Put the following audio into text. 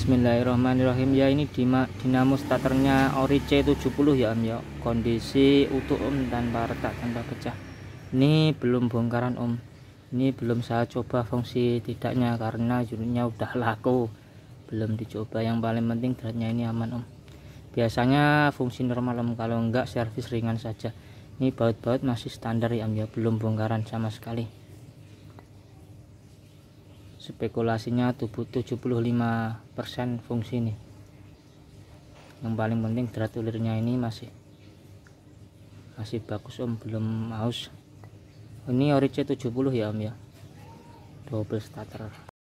Bismillahirrahmanirrahim ya ini dinamo starternya ori C70 ya om ya kondisi utuh om tanpa retak tanpa pecah ini belum bongkaran om ini belum saya coba fungsi tidaknya karena unitnya udah laku belum dicoba yang paling penting dratnya ini aman om biasanya fungsi normal om kalau enggak servis ringan saja ini baut-baut masih standar ya om ya belum bongkaran sama sekali spekulasinya 75% fungsi ini yang paling penting derat ulirnya ini masih masih bagus om belum haus ini ori 70 ya om ya double starter